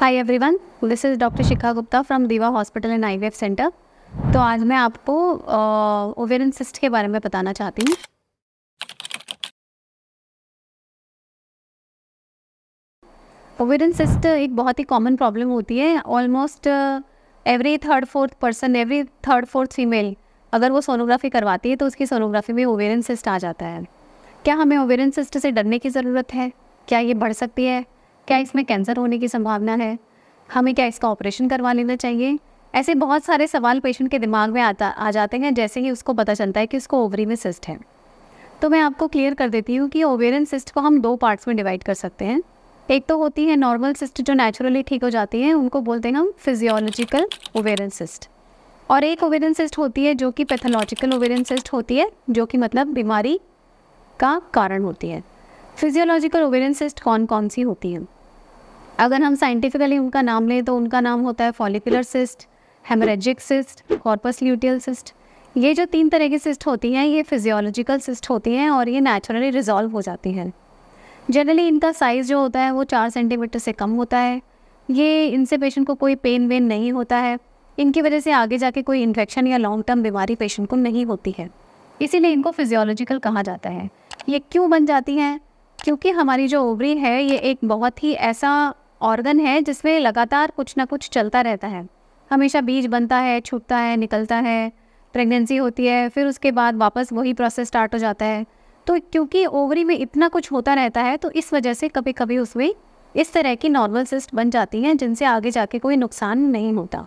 hi everyone this is doctor Shikha Gupta from Diva hospital and eye centre तो आज मैं आपको ओवेरन uh, सिस्ट के बारे में बताना चाहती हूँ ओवेरन सिस्ट एक बहुत ही कॉमन प्रॉब्लम होती है almost every third fourth person every third fourth female अगर वो सोनोग्राफी करवाती है तो उसकी सोनोग्राफी में ओवेरन सिस्ट आ जाता है क्या हमें ओवेरन सिस्ट से डरने की ज़रूरत है क्या ये बढ़ सकती है क्या इसमें कैंसर होने की संभावना है हमें क्या इसका ऑपरेशन करवा लेना चाहिए ऐसे बहुत सारे सवाल पेशेंट के दिमाग में आता आ जाते हैं जैसे ही उसको पता चलता है कि उसको ओवरी में सिस्ट है तो मैं आपको क्लियर कर देती हूँ कि ओवेरियन सिस्ट को हम दो पार्ट्स में डिवाइड कर सकते हैं एक तो होती है नॉर्मल सिस्ट जो नेचुरली ठीक हो जाती है उनको बोलते हैं हम फिजियोलॉजिकल ओवेरियन सिस्ट और एक ओवेरियन सिस्ट होती है जो कि पैथोलॉजिकल ओवेरियन सिस्ट होती है जो कि मतलब बीमारी का कारण होती है फिजियोलॉजिकल ओवेरियन सिस्ट कौन कौन सी होती है अगर हम साइंटिफिकली उनका नाम लें तो उनका नाम होता है follicular cyst haemorrhagic cyst corpus luteal cyst ये जो तीन तरह की सिस्ट होती हैं ये फिजियोलॉजिकल सिस्ट होती हैं और ये नेचुरली रिजॉल्व हो जाती हैं जनरली इनका साइज़ जो होता है वो चार सेंटीमीटर से कम होता है ये इनसे पेशेंट को कोई पेन वेन नहीं होता है इनकी वजह से आगे जाके कोई इन्फेक्शन या लॉन्ग टर्म बीमारी पेशेंट को नहीं होती है इसीलिए इनको फिजियोलॉजिकल कहा जाता है ये क्यों बन जाती हैं क्योंकि हमारी जो ओवरी है ये एक बहुत ही ऐसा ऑर्गन है जिसमें लगातार कुछ ना कुछ चलता रहता है हमेशा बीज बनता है छूटता है निकलता है प्रेगनेंसी होती है फिर उसके बाद वापस वही प्रोसेस स्टार्ट हो जाता है तो क्योंकि ओवरी में इतना कुछ होता रहता है तो इस वजह से कभी कभी उसमें इस तरह की नॉर्मल सिस्ट बन जाती हैं जिनसे आगे जाके कोई नुकसान नहीं होता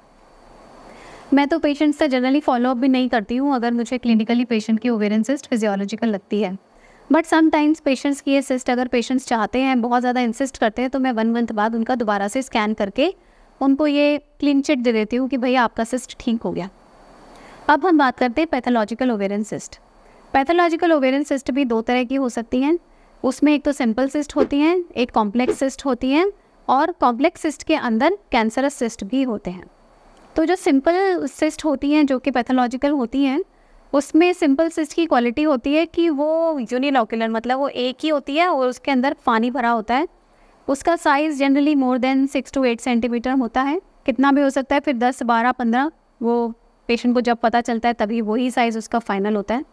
मैं तो पेशेंट्स से जनरली फॉलोअप भी नहीं करती हूँ अगर मुझे क्लिनिकली पेशेंट की ओवेरियन सिस्ट फिजियोलॉजिकल लगती है बट समटाइम्स पेशेंट्स की ये सिस्ट अगर पेशेंट्स चाहते हैं बहुत ज़्यादा इंसिस्ट करते हैं तो मैं वन मंथ बाद उनका दोबारा से स्कैन करके उनको ये क्लीन चिट दे देती हूँ कि भैया आपका सिस्ट ठीक हो गया अब हम बात करते हैं pathological ovarian cyst pathological ovarian cyst भी दो तरह की हो सकती हैं उसमें एक तो सिंपल सिस्ट होती हैं एक कॉम्प्लेक्स सिस्ट होती हैं और कॉम्प्लेक्स सिस्ट के अंदर कैंसरस सिस्ट भी होते हैं तो जो सिंपल सिस्ट होती हैं जो कि पैथोलॉजिकल होती हैं उसमें सिंपल सिस्ट की क्वालिटी होती है कि वो यूनिलॉक्यूलर मतलब वो एक ही होती है और उसके अंदर पानी भरा होता है उसका size generally more than six to eight centimetre होता है कितना भी हो सकता है फिर दस बारह पंद्रह वो पेशेंट को जब पता चलता है तभी वही साइज़ उसका फाइनल होता है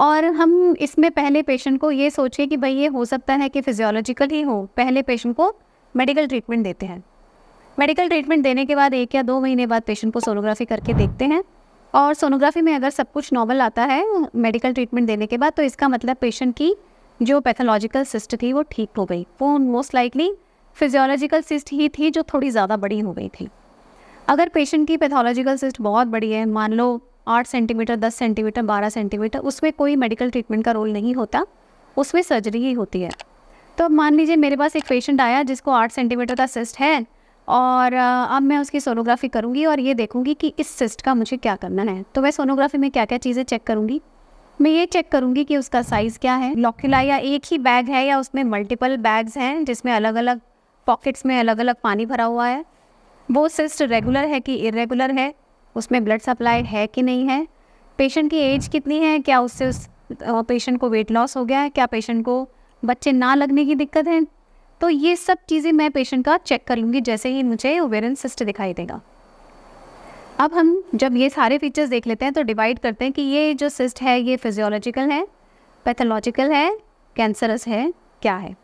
और हम इसमें पहले पेशेंट को ये सोचिए कि भाई ये हो सकता है कि फिजियोलॉजिकल ही हो पहले पेशेंट को मेडिकल ट्रीटमेंट देते हैं मेडिकल ट्रीटमेंट देने के बाद एक या दो महीने बाद पेशेंट को सोनोग्राफी करके देखते हैं और सोनोग्राफी में अगर सब कुछ नॉर्मल आता है मेडिकल ट्रीटमेंट देने के बाद तो इसका मतलब पेशेंट की जो पैथोलॉजिकल सिस्ट थी वो ठीक हो गई वो मोस्ट लाइकली फिजियोलॉजिकल सिस्ट ही थी जो थोड़ी ज़्यादा बड़ी हो गई थी अगर पेशेंट की पैथोलॉजिकल सिस्ट बहुत बड़ी है मान लो आठ सेंटीमीटर दस सेंटीमीटर बारह सेंटीमीटर उसमें कोई मेडिकल ट्रीटमेंट का रोल नहीं होता उसमें सर्जरी ही होती है तो अब मान लीजिए मेरे पास एक पेशेंट आया जिसको आठ सेंटीमीटर का सिस्ट है और अब मैं उसकी सोनोग्राफी करूँगी और ये देखूँगी कि इस सिस्ट का मुझे क्या करना है तो मैं सोनोग्राफी में क्या क्या चीज़ें चेक करूँगी मैं ये चेक करूँगी कि उसका साइज़ क्या है लॉक्यूला या एक ही बैग है या उसमें मल्टीपल बैग्स हैं जिसमें अलग अलग पॉकेट्स में अलग अलग पानी भरा हुआ है वो सिस्ट रेगुलर है कि इरेगुलर है उसमें ब्लड सप्लाई है कि नहीं है पेशेंट की एज कितनी है क्या उससे उस पेशेंट को वेट लॉस हो गया है क्या पेशेंट को बच्चे ना लगने की दिक्कत है तो ये सब चीज़ें मैं पेशेंट का चेक कर लूँगी जैसे ही मुझे ओवेरन सिस्ट दिखाई देगा अब हम जब ये सारे फीचर्स देख लेते हैं तो डिवाइड करते हैं कि ये जो सिस्ट है ये फिजियोलॉजिकल है पैथोलॉजिकल है कैंसरस है क्या है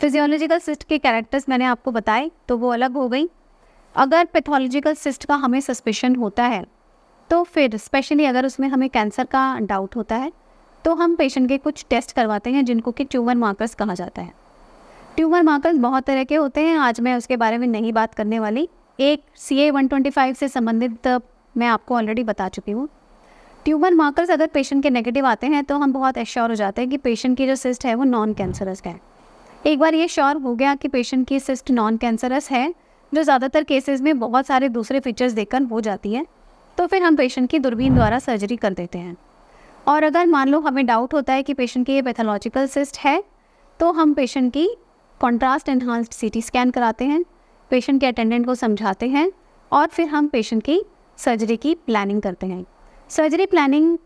फिजियोलॉजिकल सिस्ट के कैरेक्टर्स मैंने आपको बताए तो वो अलग हो गई अगर पैथोलॉजिकल सिस्ट का हमें सस्पेशन होता है तो फिर स्पेशली अगर उसमें हमें कैंसर का डाउट होता है तो हम पेशेंट के कुछ टेस्ट करवाते हैं जिनको कि ट्यूमर मार्कर्स कहा जाता है ट्यूमर मार्कर्स बहुत तरह के होते हैं आज मैं उसके बारे में नहीं बात करने वाली एक C A one twenty five से संबंधित मैं आपको ऑलरेडी बता चुकी हूँ ट्यूमर मार्कर्स अगर पेशेंट के नेगेटिव आते हैं तो हम बहुत एश्योर हो जाते हैं कि पेशेंट की जो सिस्ट है वो नॉन कैंसरस है एक बार ये श्योर हो गया कि पेशेंट की सिस्ट नॉन कैंसरस है जो ज़्यादातर केसेस में बहुत सारे दूसरे फीचर्स देखकर हो जाती है तो फिर हम पेशेंट की दूरबीन द्वारा सर्जरी कर देते हैं और अगर मान लो हमें डाउट होता है कि पेशेंट की ये पैथोलॉजिकल सिस्ट है तो हम पेशेंट की कॉन्ट्रास्ट एनहांस्ड सीटी स्कैन कराते हैं पेशेंट के अटेंडेंट को समझाते हैं और फिर हम पेशेंट की सर्जरी की प्लानिंग करते हैं सर्जरी प्लानिंग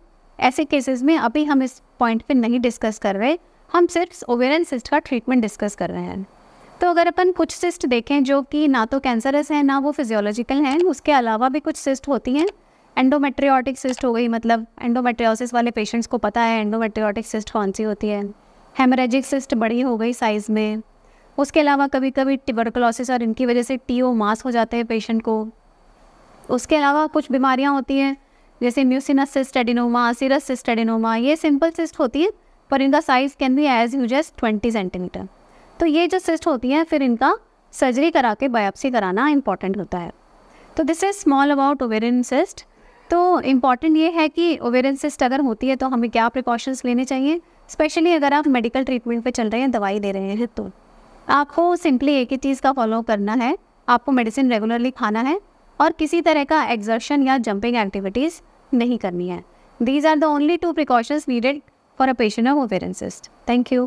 ऐसे केसेस में अभी हम इस पॉइंट पे नहीं डिस्कस कर रहे हम सिर्फ ओवेरन सिस्ट का ट्रीटमेंट डिस्कस कर रहे हैं तो अगर अपन कुछ सिस्ट देखें जो कि ना तो कैंसरस हैं ना वो फिजियोलॉजिकल हैं उसके अलावा भी कुछ सिस्ट होती हैं एंडोमेट्रियाटिक सिस्ट हो गई मतलब एंडोमेट्रियोसिस वाले पेशेंट्स को पता है एंडोमेट्रियाटिक सिस्ट कौन सी होती है हेमरेजिक सिस्ट बड़ी हो गई साइज़ में उसके अलावा कभी कभी ट्यूबरकुलोसिस और इनकी वजह से टी मास हो जाते हैं पेशेंट को उसके अलावा कुछ बीमारियाँ होती हैं जैसे म्यूसिनस सिस्टेडिनोमा सीरस सिस्टेडिनोमा ये सिंपल सिस्ट होती है पर इनका size can be as huge as twenty centimetre तो ये जो सिस्ट होती है फिर इनका सर्जरी करा के बायोप्सी कराना इम्पॉर्टेंट होता है तो this is small about ovarian cyst तो इम्पॉर्टेंट ये है कि ओवेरियन सिस्ट अगर होती है तो हमें क्या प्रिकॉशंस लेने चाहिए स्पेशली अगर आप मेडिकल ट्रीटमेंट पे चल रहे हैं दवाई दे रहे हैं तो आपको सिंपली एक ही चीज़ का फॉलो करना है आपको मेडिसिन रेगुलरली खाना है और किसी तरह का एग्जर्शन या जंपिंग एक्टिविटीज़ नहीं करनी है these are the only two precautions needed for a patient of ovarian cysts thank you